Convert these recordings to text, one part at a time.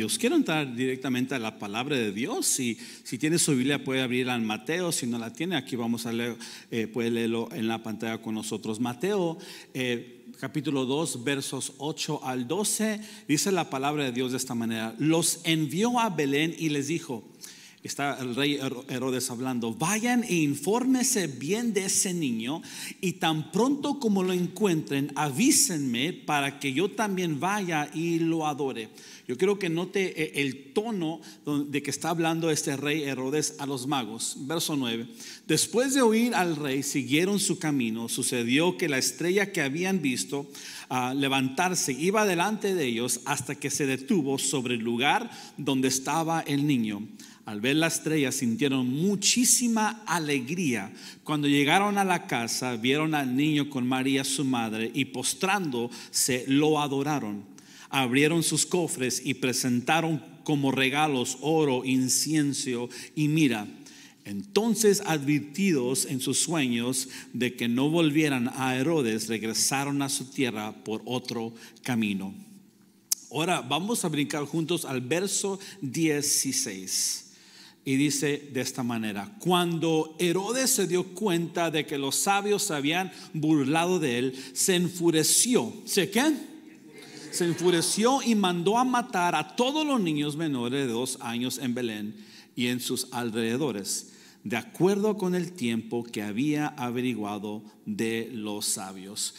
Dios quiero entrar directamente a la palabra de Dios. Si, si tiene su Biblia, puede abrirla en Mateo. Si no la tiene, aquí vamos a leer, eh, puede leerlo en la pantalla con nosotros. Mateo, eh, capítulo 2, versos 8 al 12, dice la palabra de Dios de esta manera. Los envió a Belén y les dijo, está el rey Herodes hablando, vayan e infórmense bien de ese niño y tan pronto como lo encuentren, avísenme para que yo también vaya y lo adore. Yo creo que note eh, el tono de que está hablando este rey Herodes a los magos. Verso 9. Después de oír al rey, siguieron su camino. Sucedió que la estrella que habían visto ah, levantarse iba delante de ellos hasta que se detuvo sobre el lugar donde estaba el niño al ver la estrella sintieron muchísima alegría. Cuando llegaron a la casa, vieron al niño con María su madre y postrando se lo adoraron. Abrieron sus cofres y presentaron como regalos oro, incienso y mira. Entonces, advertidos en sus sueños de que no volvieran a Herodes, regresaron a su tierra por otro camino. Ahora vamos a brincar juntos al verso 16 y dice de esta manera, cuando Herodes se dio cuenta de que los sabios habían burlado de él, se enfureció. ¿Se qué? Se enfureció y mandó a matar a todos los niños menores de dos años en Belén y en sus alrededores, de acuerdo con el tiempo que había averiguado de los sabios.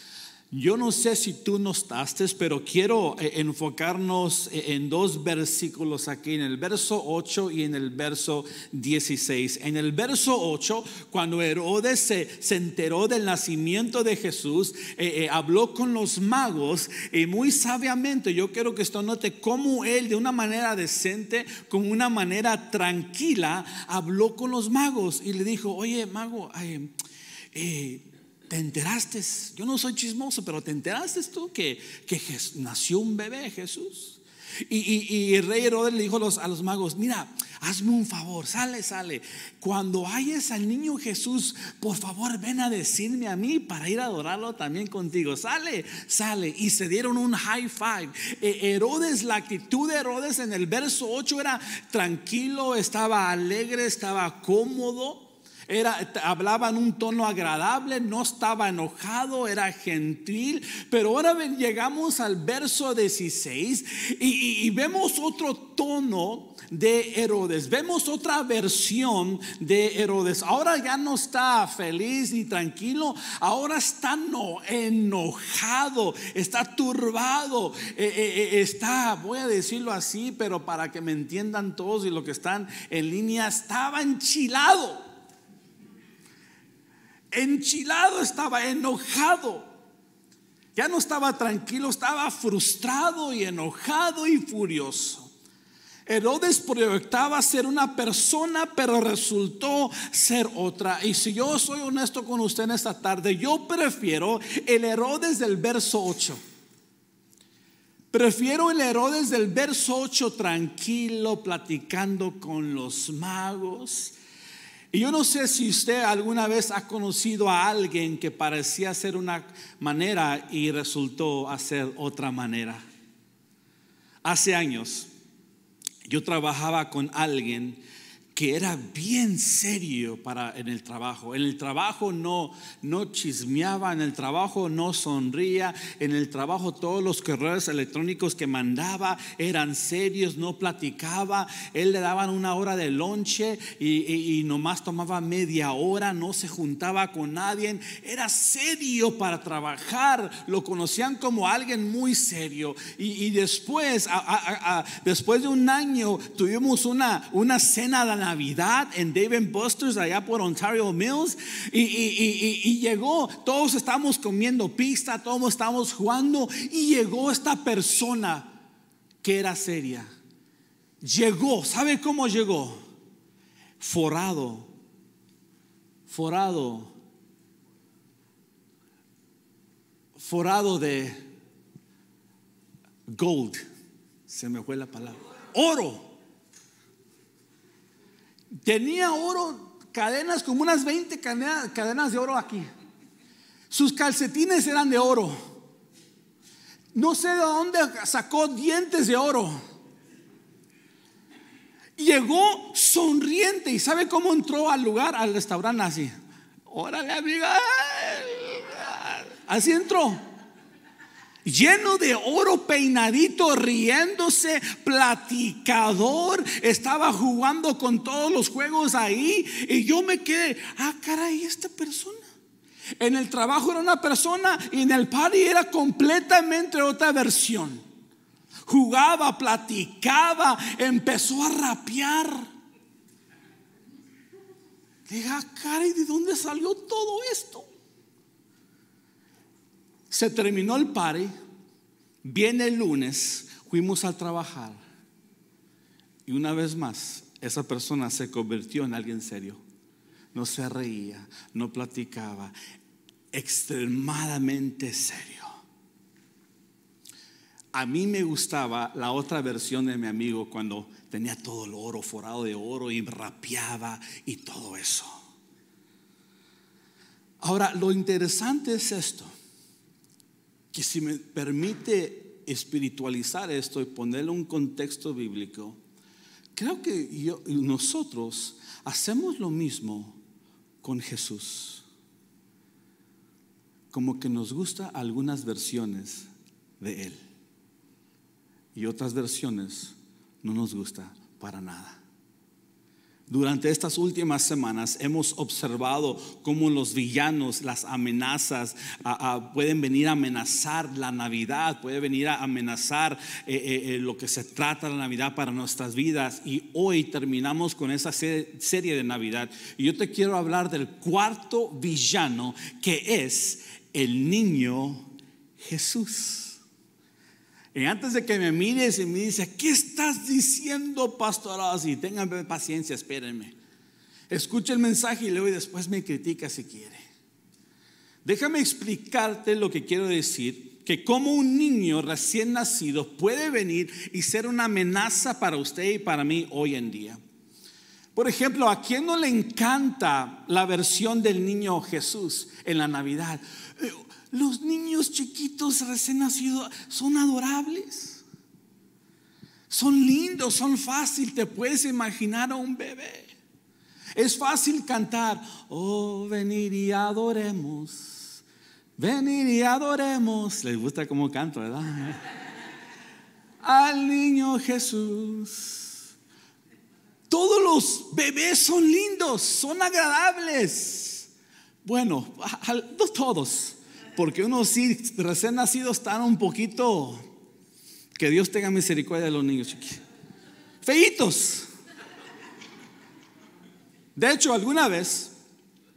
Yo no sé si tú notaste, pero quiero eh, enfocarnos eh, en dos versículos aquí, en el verso 8 y en el verso 16. En el verso 8, cuando Herodes se, enteró del nacimiento de Jesús, eh, habló con los magos y muy sabiamente, yo quiero que esto note cómo él de una manera decente, con una manera tranquila, habló con los magos y le dijo, oye, mago, eh. ¿Te enteraste? Yo no soy chismoso, pero ¿te enteraste tú que, que nació un bebé Jesús? Y, el rey Herodes le dijo a los, magos, mira, hazme un favor, sale, sale. Cuando hayas al niño Jesús, por favor ven a decirme a mí para ir a adorarlo también contigo. Sale, sale. Y se dieron un high five. E, Herodes, la actitud de Herodes en el verso 8 era tranquilo, estaba alegre, estaba cómodo era, hablaba un tono agradable, no estaba enojado, era gentil. Pero ahora llegamos al verso 16 y, vemos otro tono de Herodes, vemos otra versión de Herodes. Ahora ya no está feliz ni tranquilo, ahora está enojado, está turbado, eh, eh, eh, está, voy a decirlo así, pero para que me entiendan todos y los que están en línea, estaba enchilado enchilado, estaba enojado. Ya no estaba tranquilo, estaba frustrado y enojado y furioso. Herodes proyectaba ser una persona, pero resultó ser otra. Y si yo soy honesto con usted en esta tarde, yo prefiero el Herodes del verso 8. Prefiero el Herodes del verso 8 tranquilo, platicando con los magos y yo no sé si usted alguna vez ha conocido a alguien que parecía ser una manera y resultó hacer otra manera. Hace años yo trabajaba con alguien que era bien serio para en el trabajo. En el trabajo no, no chismeaba, en el trabajo no sonría, en el trabajo todos los correos electrónicos que mandaba eran serios, no platicaba, él le daban una hora de lonche y, nomás tomaba media hora, no se juntaba con nadie, era serio para trabajar, lo conocían como alguien muy serio. Y, después, después de un año, tuvimos una, una cena de Navidad en David Buster's allá por Ontario Mills y, llegó, todos estamos comiendo pista todos estamos jugando y llegó esta persona que era seria. Llegó, ¿sabe cómo llegó? Forado, forado, forado de gold, se me fue la palabra, oro Tenía oro, cadenas, como unas 20 cadenas de oro aquí. Sus calcetines eran de oro. No sé de dónde sacó dientes de oro. Llegó sonriente y sabe cómo entró al lugar, al restaurante así. Órale, amiga. Así entró lleno de oro peinadito, riéndose, platicador, estaba jugando con todos los juegos ahí y yo me quedé, ah, caray, esta persona. En el trabajo era una persona y en el party era completamente otra versión. Jugaba, platicaba, empezó a rapear. diga ah, caray, ¿de dónde salió todo esto? Se terminó el party, viene el lunes, fuimos a trabajar y una vez más esa persona se convirtió en alguien serio. No se reía, no platicaba, extremadamente serio. A mí me gustaba la otra versión de mi amigo cuando tenía todo el oro, forado de oro y rapeaba y todo eso. Ahora, lo interesante es esto que si me permite espiritualizar esto y ponerle un contexto bíblico, creo que nosotros hacemos lo mismo con Jesús. Como que nos gusta algunas versiones de Él y otras versiones no nos gusta para nada. Durante estas últimas semanas hemos observado cómo los villanos, las amenazas, pueden venir a amenazar la Navidad, puede venir a amenazar eh, eh, eh, lo que se trata la Navidad para nuestras vidas. Y hoy terminamos con esa serie de Navidad. Y yo te quiero hablar del cuarto villano que es el niño Jesús. Y antes de que me mires y me dice ¿qué estás diciendo, Pastor así ah, tengan paciencia, espérenme. Escuche el mensaje y luego y después me critica si quiere. Déjame explicarte lo que quiero decir, que como un niño recién nacido puede venir y ser una amenaza para usted y para mí hoy en día. Por ejemplo, ¿a quién no le encanta la versión del niño Jesús en la Navidad? Los niños chiquitos recién nacidos son adorables. Son lindos, son fácil. Te puedes imaginar a un bebé. Es fácil cantar, oh, venir y adoremos. Venir y adoremos. Les gusta cómo canto, ¿verdad? Al niño Jesús. Todos los bebés son lindos, son agradables. Bueno, no todos. Porque uno sí, recién nacido están un poquito. Que Dios tenga misericordia de los niños, chiquitos. Feitos. De hecho, alguna vez,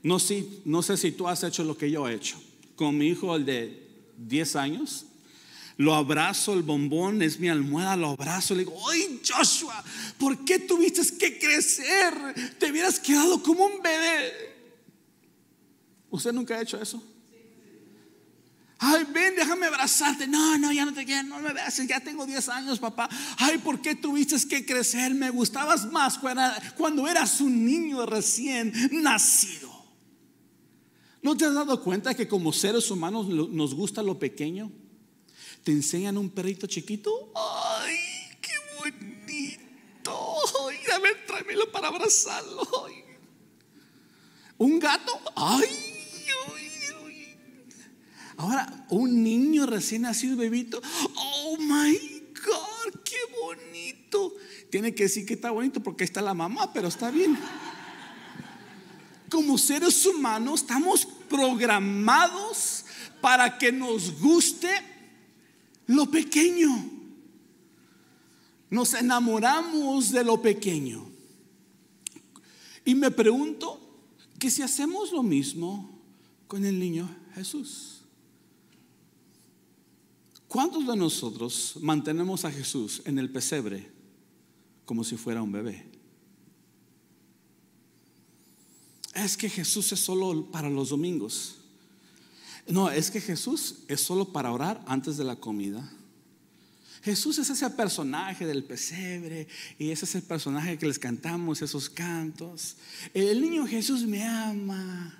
no, no sé si tú has hecho lo que yo he hecho. Con mi hijo, el de 10 años, lo abrazo, el bombón es mi almohada, lo abrazo, le digo, ¡ay Joshua! ¿Por qué tuviste que crecer? Te hubieras quedado como un bebé. ¿Usted nunca ha hecho eso? Ay, ven, déjame abrazarte. No, no, ya no te quiero, no me abraces, ya tengo 10 años, papá. Ay, ¿por qué tuviste que crecer? Me gustabas más cuando eras un niño recién nacido. ¿No te has dado cuenta que como seres humanos nos gusta lo pequeño? ¿Te enseñan un perrito chiquito? ¡Ay, qué bonito! ¡Ay, a ver, tráemelo para abrazarlo! ¿Un gato? ¡Ay! ¡Ay! Ahora, un niño recién nacido, bebito, oh my God, qué bonito. Tiene que decir que está bonito porque está la mamá, pero está bien. Como seres humanos estamos programados para que nos guste lo pequeño. Nos enamoramos de lo pequeño. Y me pregunto que si hacemos lo mismo con el niño Jesús. ¿Cuántos de nosotros mantenemos a Jesús en el pesebre como si fuera un bebé? Es que Jesús es solo para los domingos. No, es que Jesús es solo para orar antes de la comida. Jesús es ese personaje del pesebre y ese es el personaje que les cantamos esos cantos. El niño Jesús me ama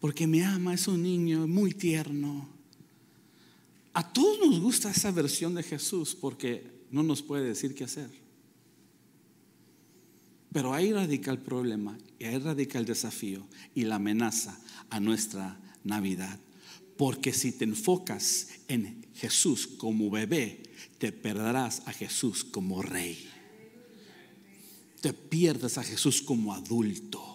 porque me ama, es un niño muy tierno. A todos nos gusta esa versión de Jesús porque no nos puede decir qué hacer. Pero ahí radica el problema y ahí radica el desafío y la amenaza a nuestra Navidad. Porque si te enfocas en Jesús como bebé, te perderás a Jesús como rey. Te pierdes a Jesús como adulto.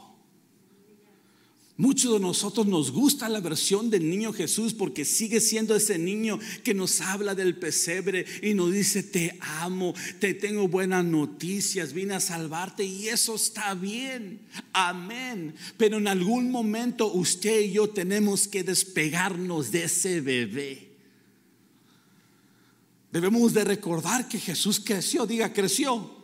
Muchos de nosotros nos gusta la versión del niño Jesús porque sigue siendo ese niño que nos habla del pesebre y nos dice, te amo, te tengo buenas noticias, vine a salvarte y eso está bien, amén. Pero en algún momento usted y yo tenemos que despegarnos de ese bebé. Debemos de recordar que Jesús creció, diga, creció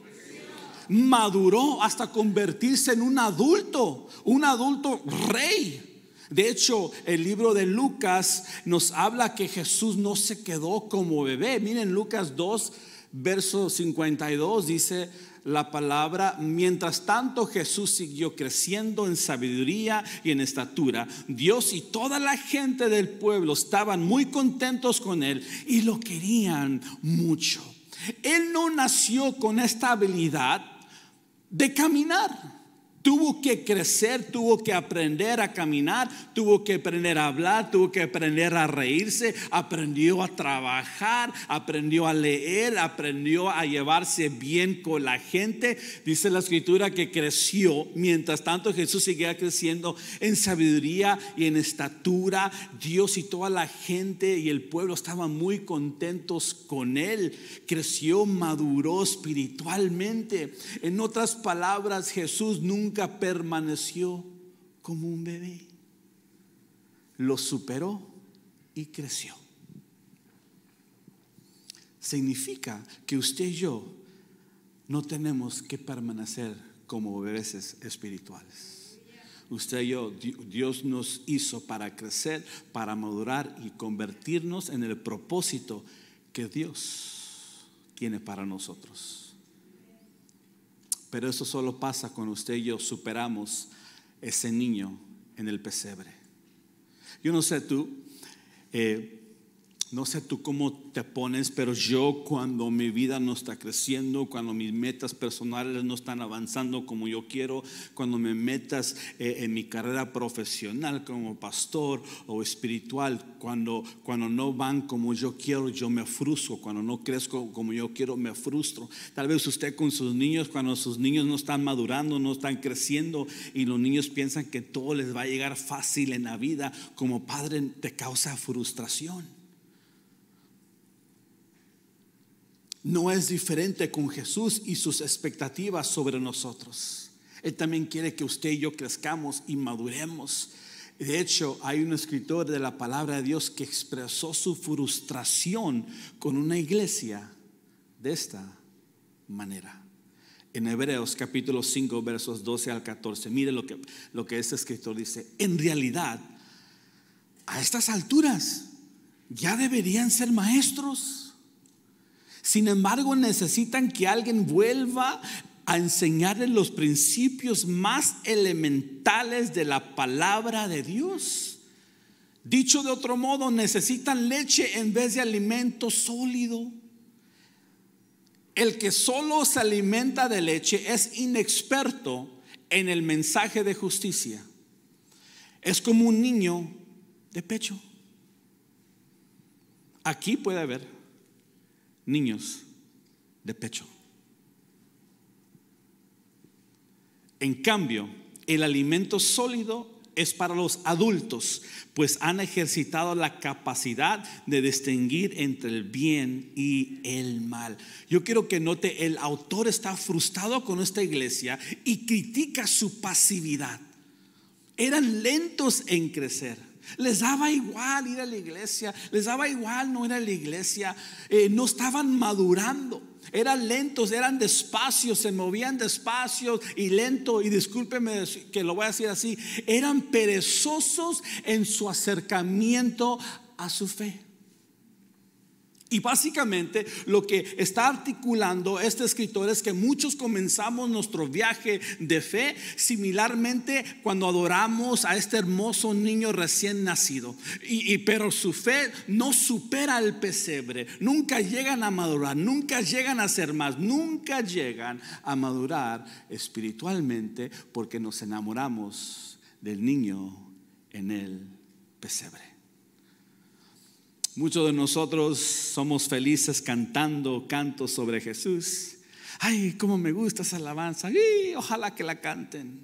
maduró hasta convertirse en un adulto, un adulto rey. De hecho, el libro de Lucas nos habla que Jesús no se quedó como bebé. Miren Lucas 2, verso 52 dice la palabra, mientras tanto Jesús siguió creciendo en sabiduría y en estatura. Dios y toda la gente del pueblo estaban muy contentos con él y lo querían mucho. Él no nació con esta habilidad de caminar. Tuvo que crecer, tuvo que aprender a caminar, tuvo que aprender a hablar, tuvo que aprender a reírse, aprendió a trabajar, aprendió a leer, aprendió a llevarse bien con la gente. Dice la escritura que creció, mientras tanto Jesús seguía creciendo en sabiduría y en estatura. Dios y toda la gente y el pueblo estaban muy contentos con él. Creció, maduró espiritualmente. En otras palabras, Jesús nunca nunca permaneció como un bebé. Lo superó y creció. Significa que usted y yo no tenemos que permanecer como bebés espirituales. Usted y yo, Dios nos hizo para crecer, para madurar y convertirnos en el propósito que Dios tiene para nosotros. Pero eso solo pasa cuando usted y yo superamos ese niño en el pesebre. Yo no sé tú, eh, no sé tú cómo te pones, pero yo cuando mi vida no está creciendo, cuando mis metas personales no están avanzando como yo quiero, cuando me metas eh, en mi carrera profesional como pastor o espiritual, cuando, cuando no van como yo quiero, yo me frustro. Cuando no crezco como yo quiero, me frustro. Tal vez usted con sus niños, cuando sus niños no están madurando, no están creciendo y los niños piensan que todo les va a llegar fácil en la vida, como padre te causa frustración. No es diferente con Jesús y sus expectativas sobre nosotros. Él también quiere que usted y yo crezcamos y maduremos. De hecho, hay un escritor de la palabra de Dios que expresó su frustración con una iglesia de esta manera. En Hebreos capítulo 5 versos 12 al 14. Mire lo que, lo que este escritor dice. En realidad, a estas alturas ya deberían ser maestros sin embargo, necesitan que alguien vuelva a enseñarles los principios más elementales de la palabra de Dios. Dicho de otro modo, necesitan leche en vez de alimento sólido. El que solo se alimenta de leche es inexperto en el mensaje de justicia. Es como un niño de pecho. Aquí puede haber niños de pecho. En cambio, el alimento sólido es para los adultos, pues han ejercitado la capacidad de distinguir entre el bien y el mal. Yo quiero que note, el autor está frustrado con esta iglesia y critica su pasividad. Eran lentos en crecer. Les daba igual ir a la iglesia, les daba igual no ir a la iglesia, eh, no estaban madurando. Eran lentos, eran despacios, se movían despacio y lento. Y discúlpeme que lo voy a decir así. Eran perezosos en su acercamiento a su fe. Y básicamente lo que está articulando este escritor es que muchos comenzamos nuestro viaje de fe similarmente cuando adoramos a este hermoso niño recién nacido. Y, pero su fe no supera el pesebre, nunca llegan a madurar, nunca llegan a ser más, nunca llegan a madurar espiritualmente porque nos enamoramos del niño en el pesebre. Muchos de nosotros somos felices cantando cantos sobre Jesús. Ay, cómo me gusta esa alabanza. ojalá que la canten.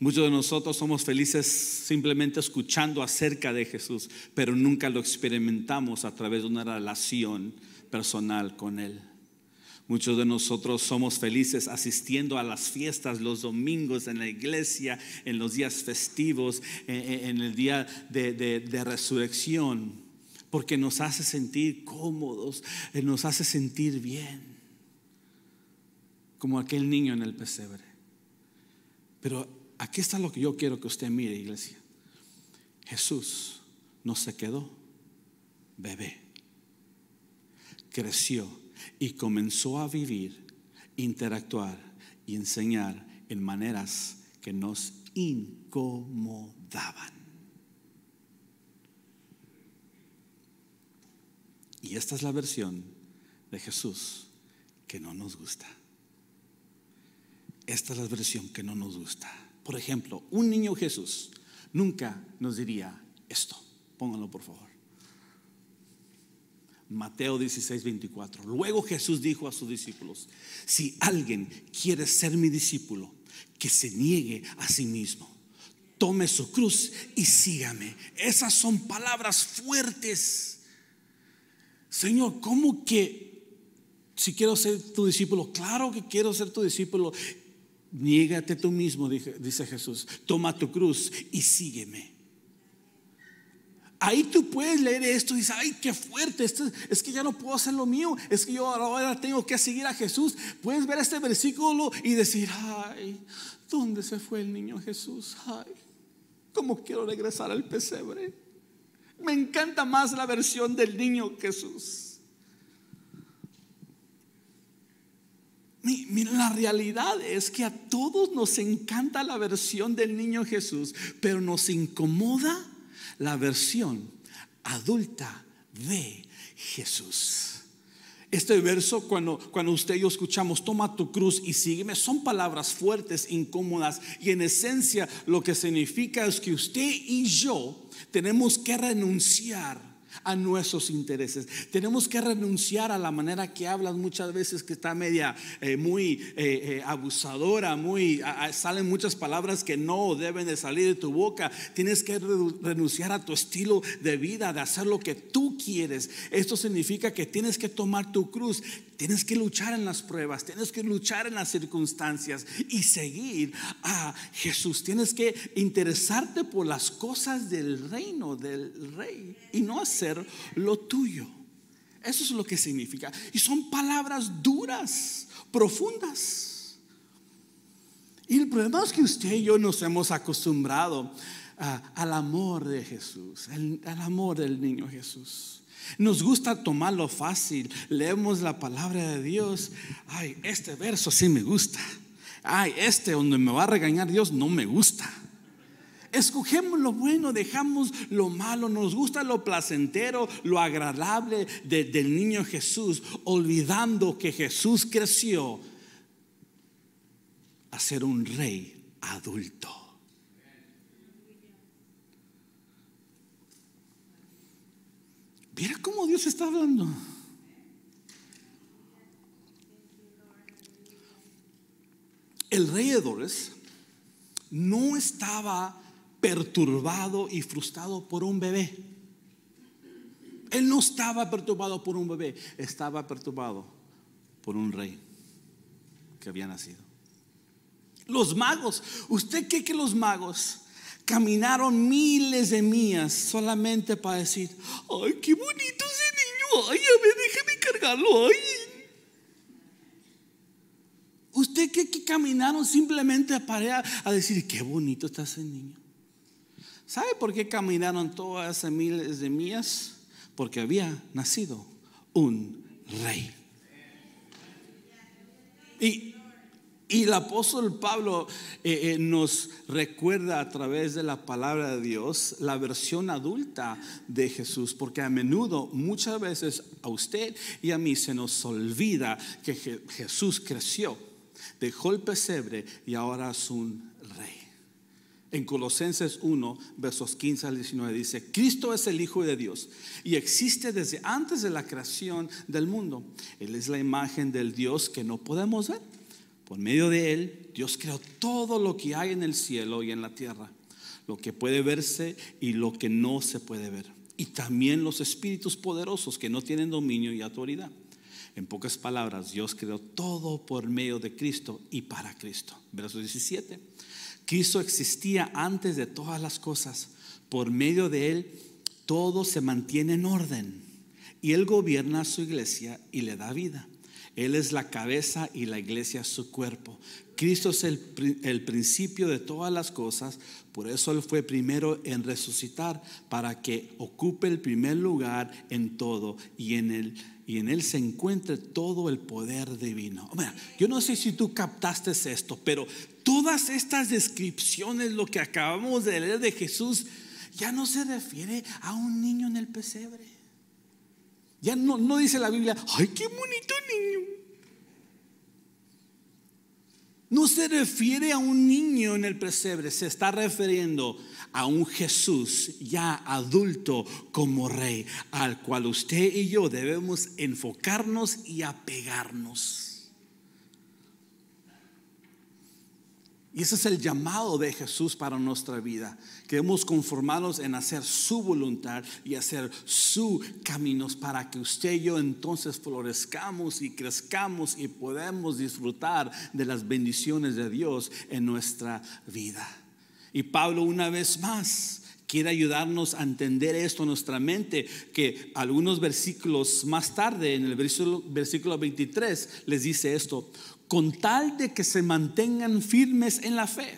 Muchos de nosotros somos felices simplemente escuchando acerca de Jesús, pero nunca lo experimentamos a través de una relación personal con Él. Muchos de nosotros somos felices asistiendo a las fiestas los domingos en la iglesia, en los días festivos, eh, eh, en el día de, resurrección, porque nos hace sentir cómodos, eh, nos hace sentir bien, como aquel niño en el pesebre. Pero aquí está lo que yo quiero que usted mire, iglesia. Jesús no se quedó bebé, creció y comenzó a vivir, interactuar y enseñar en maneras que nos incomodaban. Y esta es la versión de Jesús que no nos gusta. Esta es la versión que no nos gusta. Por ejemplo, un niño Jesús nunca nos diría esto. Pónganlo por favor. Mateo 16, 24. Luego Jesús dijo a sus discípulos, si alguien quiere ser mi discípulo, que se niegue a sí mismo, tome su cruz y sígame. Esas son palabras fuertes. Señor, ¿cómo que si quiero ser tu discípulo? Claro que quiero ser tu discípulo. Niégate tú mismo, dice Jesús. Toma tu cruz y sígueme. Ahí tú puedes leer esto y dices, ay, qué fuerte, es que ya no puedo hacer lo mío, es que yo ahora tengo que seguir a Jesús. Puedes ver este versículo y decir, ay, ¿dónde se fue el niño Jesús? Ay, ¿cómo quiero regresar al pesebre? Me encanta más la versión del niño Jesús. Mira, la realidad es que a todos nos encanta la versión del niño Jesús, pero nos incomoda la versión adulta de Jesús. Este verso, cuando, cuando usted y yo escuchamos, toma tu cruz y sígueme, son palabras fuertes, incómodas, y en esencia lo que significa es que usted y yo tenemos que renunciar a nuestros intereses. Tenemos que renunciar a la manera que hablas muchas veces que está media eh, muy eh, eh, abusadora, muy salen muchas palabras que no deben de salir de tu boca. Tienes que renunciar a tu estilo de vida, de hacer lo que tú quieres. Esto significa que tienes que tomar tu cruz, tienes que luchar en las pruebas, tienes que luchar en las circunstancias y seguir a Jesús. Tienes que interesarte por las cosas del reino del rey y no lo tuyo. Eso es lo que significa. Y son palabras duras, profundas. Y el problema es que usted y yo nos hemos acostumbrado ah, al amor de Jesús, al, amor del niño Jesús. Nos gusta tomarlo fácil. Leemos la palabra de Dios. Ay, este verso sí me gusta. Ay, este donde me va a regañar Dios no me gusta. Escogemos lo bueno, dejamos lo malo, nos gusta lo placentero, lo agradable del niño Jesús, olvidando que Jesús creció a ser un rey adulto. Mira cómo Dios está hablando. El rey Edores no estaba perturbado y frustrado por un bebé. Él no estaba perturbado por un bebé, estaba perturbado por un rey que había nacido. Los magos, ¿usted cree que los magos caminaron miles de millas solamente para decir, ay, qué bonito ese niño, ay, déjeme cargarlo, ay? ¿Usted cree que caminaron simplemente a para a decir, qué bonito está ese niño? ¿Sabe por qué caminaron todas esas miles de millas? Porque había nacido un rey. Y, el apóstol Pablo eh, eh, nos recuerda a través de la palabra de Dios la versión adulta de Jesús, porque a menudo, muchas veces a usted y a mí se nos olvida que Jesús creció, dejó el pesebre y ahora es un en Colosenses 1, versos 15 al 19 dice, Cristo es el Hijo de Dios y existe desde antes de la creación del mundo. Él es la imagen del Dios que no podemos ver. Por medio de Él, Dios creó todo lo que hay en el cielo y en la tierra, lo que puede verse y lo que no se puede ver. Y también los espíritus poderosos que no tienen dominio y autoridad. En pocas palabras, Dios creó todo por medio de Cristo y para Cristo. Verso 17. Cristo existía antes de todas las cosas. Por medio de Él todo se mantiene en orden. Y Él gobierna a su iglesia y le da vida. Él es la cabeza y la iglesia su cuerpo. Cristo es el, el, principio de todas las cosas, por eso Él fue primero en resucitar, para que ocupe el primer lugar en todo y en el y en Él se encuentra todo el poder divino. yo no sé si tú captaste esto, pero todas estas descripciones, lo que acabamos de leer de Jesús, ya no se refiere a un niño en el pesebre. Ya no, no dice la Biblia, ay, qué bonito niño no se refiere a un niño en el presebre, se está refiriendo a un Jesús ya adulto como rey, al cual usted y yo debemos enfocarnos y apegarnos. Y ese es el llamado de Jesús para nuestra vida. Queremos conformarnos en hacer su voluntad y hacer su caminos para que usted y yo entonces florezcamos y crezcamos y podamos disfrutar de las bendiciones de Dios en nuestra vida. Y Pablo una vez más quiere ayudarnos a entender esto en nuestra mente, que algunos versículos más tarde, en el versículo 23, les dice esto, con tal de que se mantengan firmes en la fe,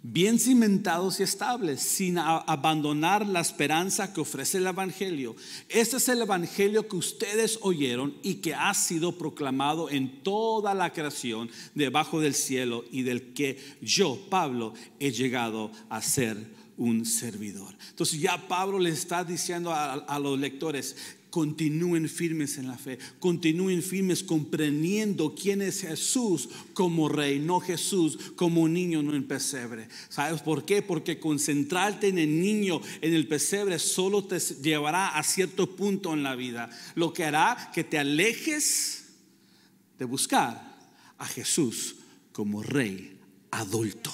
bien cimentados y estables, sin abandonar la esperanza que ofrece el Evangelio. Este es el Evangelio que ustedes oyeron y que ha sido proclamado en toda la creación debajo del cielo y del que yo, Pablo, he llegado a ser un servidor. Entonces ya Pablo le está diciendo a, los lectores continúen firmes en la fe, continúen firmes comprendiendo quién es Jesús como rey, no Jesús como niño niño en pesebre. ¿Sabes por qué? Porque concentrarte en el niño en el pesebre solo te llevará a cierto punto en la vida, lo que hará que te alejes de buscar a Jesús como rey adulto.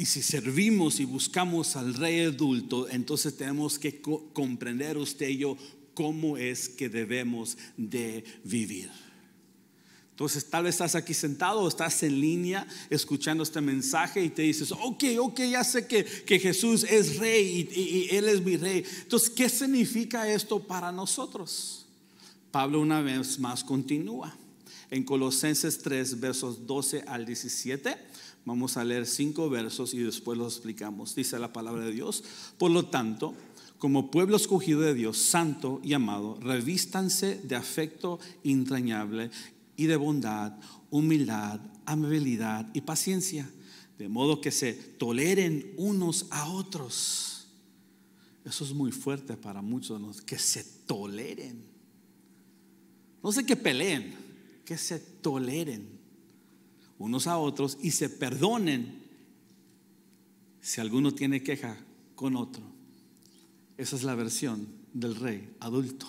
Y si servimos y buscamos al rey adulto, entonces tenemos que comprender usted y yo cómo es que debemos de vivir. Entonces tal vez estás aquí sentado o estás en línea escuchando este mensaje y te dices, ok, ok, ya sé que, que Jesús es rey y Él es mi rey. Entonces, ¿qué significa esto para nosotros? Pablo una vez más continúa en Colosenses 3, versos 12 al 17. Vamos a leer cinco versos y después los explicamos. Dice la palabra de Dios. Por lo tanto, como pueblo escogido de Dios, santo y amado, revístanse de afecto entrañable y de bondad, humildad, amabilidad y paciencia, de modo que se toleren unos a otros. Eso es muy fuerte para muchos de nosotros, que se toleren. No sé qué peleen, que se toleren unos a otros y se perdonen si alguno tiene queja con otro. Esa es la versión del rey adulto.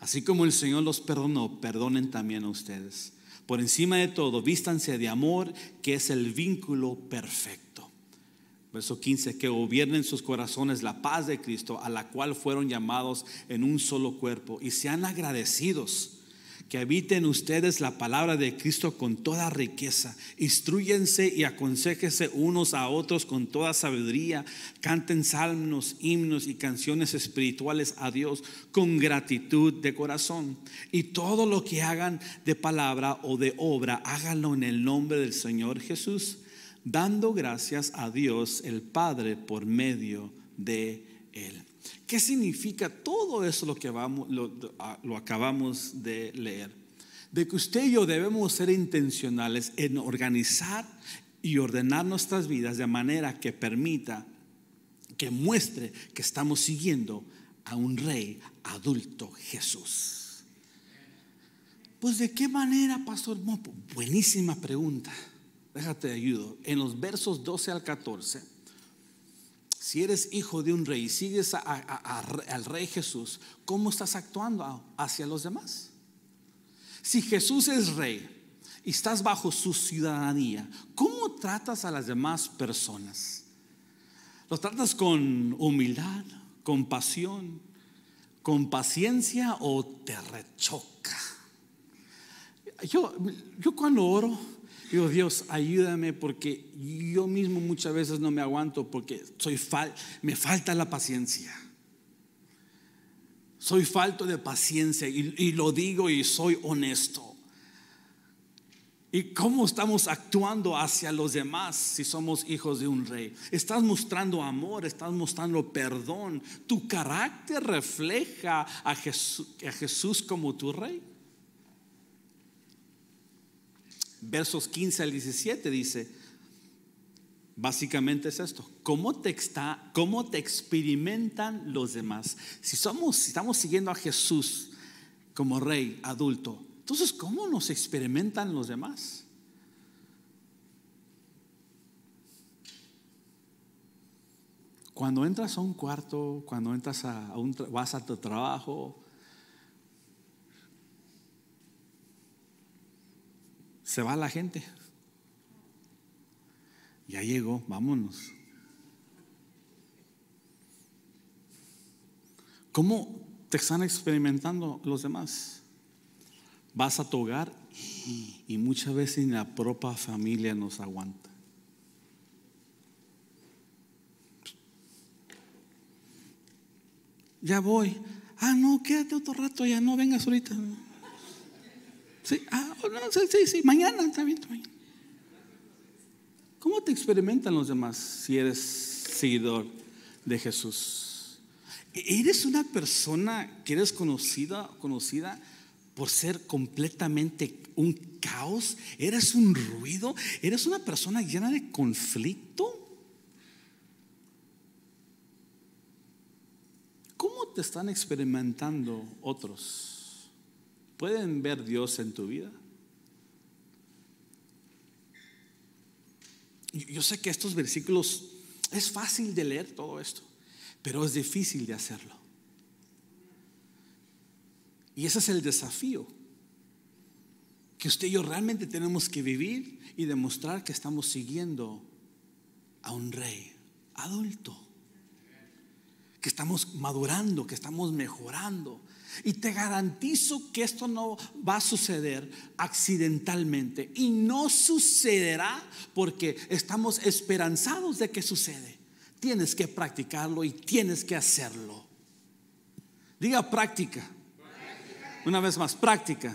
Así como el Señor los perdonó, perdonen también a ustedes. Por encima de todo, vístanse de amor, que es el vínculo perfecto. Verso 15, que gobiernen sus corazones la paz de Cristo, a la cual fueron llamados en un solo cuerpo, y sean agradecidos. Que habiten ustedes la palabra de Cristo con toda riqueza. Instruyense y aconsejese unos a otros con toda sabiduría. Canten salmos, himnos y canciones espirituales a Dios con gratitud de corazón. Y todo lo que hagan de palabra o de obra, háganlo en el nombre del Señor Jesús dando gracias a Dios el Padre por medio de Él. ¿Qué significa todo eso lo que vamos, lo, acabamos de leer? De que usted y yo debemos ser intencionales en organizar y ordenar nuestras vidas de manera que permita, que muestre que estamos siguiendo a un rey adulto, Jesús. Pues de qué manera, pastor? Mopo Buenísima pregunta déjate de ayudo, en los versos 12 al 14, si eres hijo de un rey y sigues al rey Jesús, ¿cómo estás actuando hacia los demás? Si Jesús es rey y estás bajo su ciudadanía, ¿cómo tratas a las demás personas? ¿Los tratas con humildad, compasión, con paciencia o te rechoca? Yo, yo cuando oro, Dios, ayúdame porque yo mismo muchas veces no me aguanto porque soy me falta la paciencia. Soy falto de paciencia y, lo digo y soy honesto. ¿Y cómo estamos actuando hacia los demás si somos hijos de un rey? Estás mostrando amor, estás mostrando perdón. Tu carácter refleja a Jesús como tu rey. versos 15 al 17 dice, básicamente es esto, ¿cómo te, está, cómo te experimentan los demás? Si, somos, si estamos siguiendo a Jesús como rey adulto, entonces ¿cómo nos experimentan los demás? Cuando entras a un cuarto, cuando entras a, un, vas a tu trabajo, se va la gente. Ya llegó, vámonos. ¿Cómo te están experimentando los demás? Vas a tu y muchas veces ni la propia familia nos aguanta. Ya voy. Ah, no, quédate otro rato, ya no vengas ahorita. Ah, sí, sí, sí, mañana está bien, ¿Cómo te experimentan los demás si eres seguidor de Jesús? ¿Eres una persona que eres conocida, conocida por ser completamente un caos? ¿Eres un ruido? ¿Eres una persona llena de conflicto? ¿Cómo te están experimentando otros? ¿Pueden ver Dios en tu vida? Yo sé que estos versículos es fácil de leer todo esto, pero es difícil de hacerlo. Y ese es el desafío que usted y yo realmente tenemos que vivir y demostrar que estamos siguiendo a un rey adulto que estamos madurando, que estamos mejorando. Y te garantizo que esto no va a suceder accidentalmente. Y no sucederá porque estamos esperanzados de que sucede. Tienes que practicarlo y tienes que hacerlo. Diga práctica. Una vez más, práctica.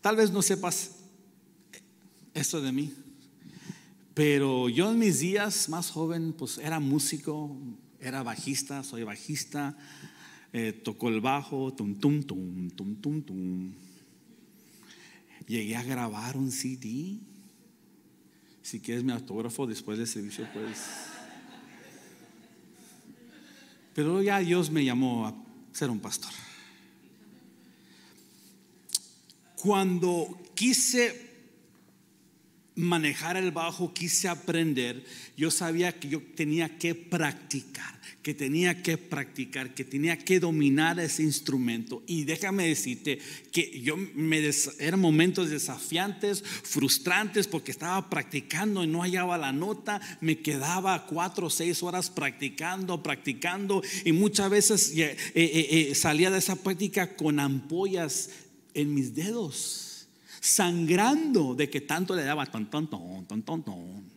Tal vez no sepas esto de mí. Pero yo en mis días más joven, pues era músico, era bajista, soy bajista, eh, tocó el bajo, tum, tum, tum, tum, tum, tum. Llegué a grabar un CD. Si quieres mi autógrafo después del servicio, pues. Pero ya Dios me llamó a ser un pastor. Cuando quise manejar el bajo, quise aprender, yo sabía que yo tenía que practicar, que tenía que practicar, que tenía que dominar ese instrumento. Y déjame decirte que yo me eran momentos desafiantes, frustrantes, porque estaba practicando y no hallaba la nota, me quedaba cuatro o seis horas practicando, practicando, y muchas veces eh, eh, eh, salía de esa práctica con ampollas en mis dedos sangrando de que tanto le daba ton, ton, ton, ton, ton,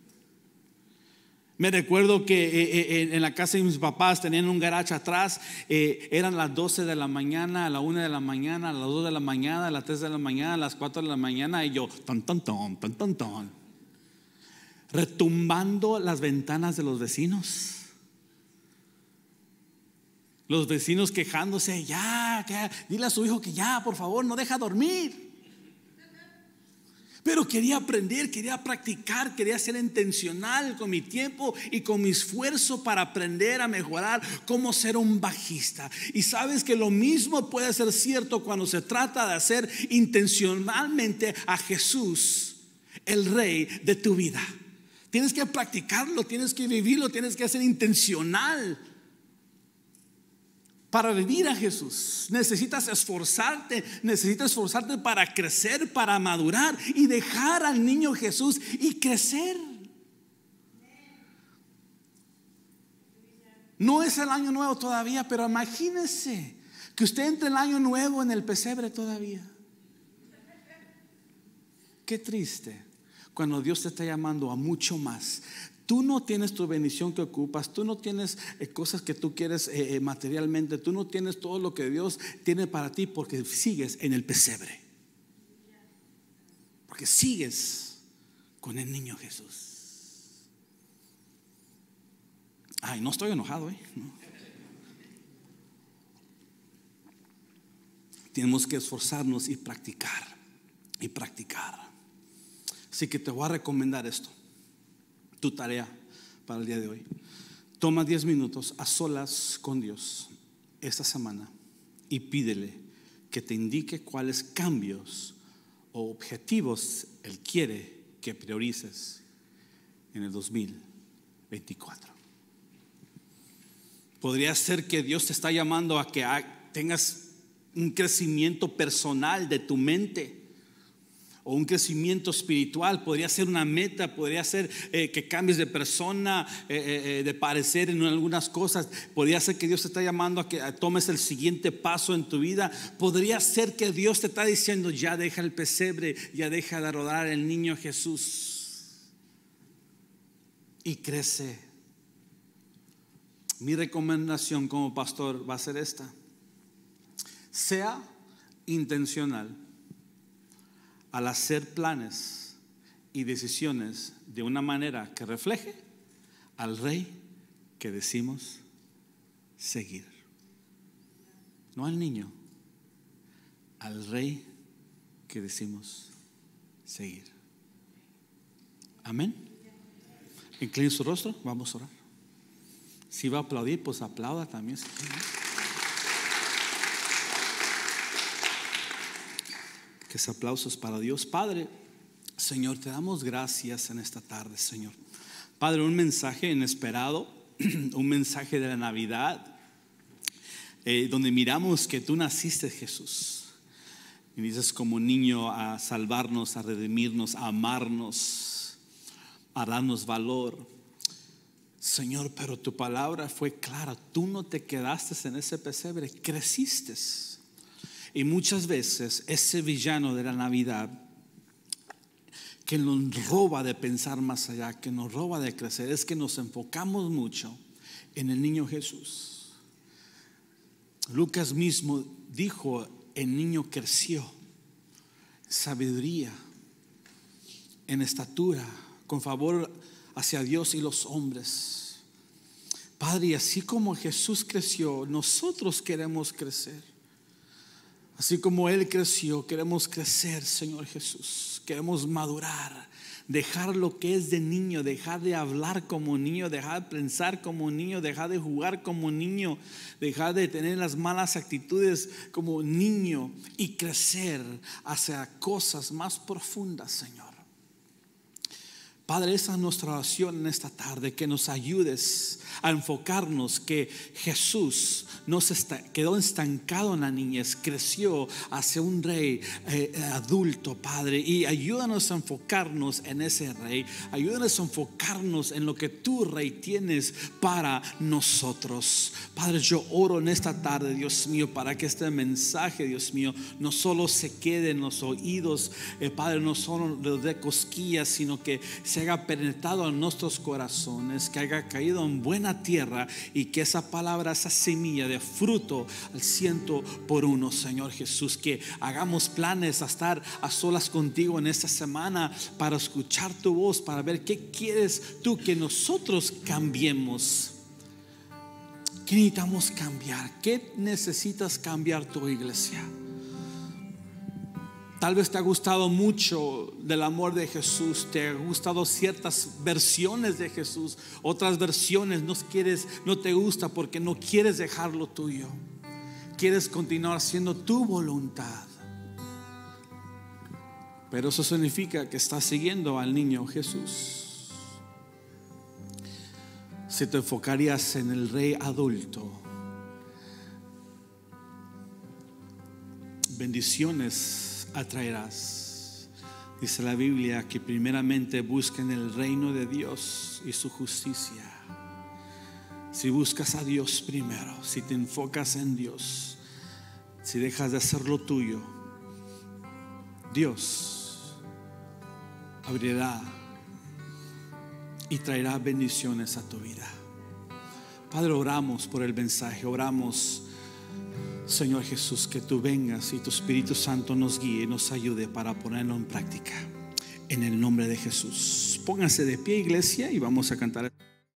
Me recuerdo que eh, eh, eh, en la casa de mis papás tenían un garage atrás, eran las 12 de la mañana, a la 1 de la mañana, a las 2 de la mañana, a las 3 de la mañana, a las 4 de la mañana, y yo, ton, ton, ton, retumbando las ventanas de los vecinos. Los vecinos quejándose, ya, ya, dile a su hijo que ya, por favor, no deja dormir. Pero quería aprender, quería practicar, quería ser intencional con mi tiempo y con mi esfuerzo para aprender a mejorar cómo ser un bajista. Y sabes que lo mismo puede ser cierto cuando se trata de hacer intencionalmente a Jesús el rey de tu vida. Tienes que practicarlo, tienes que vivirlo, tienes que hacer intencional para vivir a Jesús. Necesitas esforzarte, necesitas esforzarte para crecer, para madurar y dejar al niño Jesús y crecer. No es el año nuevo todavía, pero imagínese que usted entre el año nuevo en el pesebre todavía. Qué triste cuando Dios te está llamando a mucho más. Tú no tienes tu bendición que ocupas, tú no tienes eh, cosas que tú quieres eh, eh, materialmente, tú no tienes todo lo que Dios tiene para ti porque sigues en el pesebre. Porque sigues con el niño Jesús. Ay, no estoy enojado, Tenemos que esforzarnos y practicar, y practicar. Así que te voy a recomendar esto tu tarea para el día de hoy. Toma 10 minutos a solas con Dios esta semana y pídele que te indique cuáles cambios o objetivos Él quiere que priorices en el 2024. Podría ser que Dios te está llamando a que tengas un crecimiento personal de tu mente o un crecimiento espiritual, podría ser una meta, podría ser eh, que cambies de persona, eh, eh, de parecer en algunas cosas, podría ser que Dios te está llamando a que tomes el siguiente paso en tu vida, podría ser que Dios te está diciendo, ya deja el pesebre, ya deja de rodar el niño Jesús y crece. Mi recomendación como pastor va a ser esta. Sea intencional al hacer planes y decisiones de una manera que refleje al rey que decimos seguir. No al niño, al rey que decimos seguir. Amén. Incline su rostro, vamos a orar. Si va a aplaudir, pues aplauda también. Aplausos para Dios. Padre, Señor, te damos gracias en esta tarde, Señor. Padre, un mensaje inesperado, un mensaje de la Navidad, eh, donde miramos que tú naciste, Jesús. Y dices como niño a salvarnos, a redimirnos, a amarnos, a darnos valor. Señor, pero tu palabra fue clara. Tú no te quedaste en ese pesebre, creciste. Y muchas veces ese villano de la Navidad que nos roba de pensar más allá, que nos roba de crecer, es que nos enfocamos mucho en el niño Jesús. Lucas mismo dijo, el niño creció, sabiduría, en estatura, con favor hacia Dios y los hombres. Padre, así como Jesús creció, nosotros queremos crecer. Así como Él creció, queremos crecer, Señor Jesús. Queremos madurar, dejar lo que es de niño, dejar de hablar como niño, dejar de pensar como niño, dejar de jugar como niño, dejar de tener las malas actitudes como niño y crecer hacia cosas más profundas, Señor. Padre, esa es nuestra oración en esta tarde, que nos ayudes a enfocarnos que Jesús nos quedó estancado en la niñez, creció hacia un rey eh, adulto, Padre, y ayúdanos a enfocarnos en ese rey, ayúdanos a enfocarnos en lo que tu rey, tienes para nosotros. Padre, yo oro en esta tarde, Dios mío, para que este mensaje, Dios mío, no solo se quede en los oídos, eh, Padre, no solo de cosquillas, sino que se haya penetrado en nuestros corazones, que haya caído en buena tierra y que esa palabra, esa semilla de fruto al ciento por uno, Señor Jesús, que hagamos planes a estar a solas contigo en esta semana para escuchar tu voz, para ver qué quieres tú que nosotros cambiemos. ¿Qué necesitamos cambiar? ¿Qué necesitas cambiar tu iglesia? Tal vez te ha gustado mucho del amor de Jesús, te ha gustado ciertas versiones de Jesús, otras versiones no quieres, no te gusta porque no quieres dejarlo tuyo. Quieres continuar haciendo tu voluntad. Pero eso significa que estás siguiendo al niño Jesús. Si te enfocarías en el rey adulto, bendiciones atraerás. Dice la Biblia que primeramente busquen el reino de Dios y su justicia. Si buscas a Dios primero, si te enfocas en Dios, si dejas de hacer lo tuyo, Dios abrirá y traerá bendiciones a tu vida. Padre, oramos por el mensaje, oramos Señor Jesús, que tú vengas y tu Espíritu Santo nos guíe, nos ayude para ponerlo en práctica. En el nombre de Jesús. Póngase de pie, iglesia, y vamos a cantar.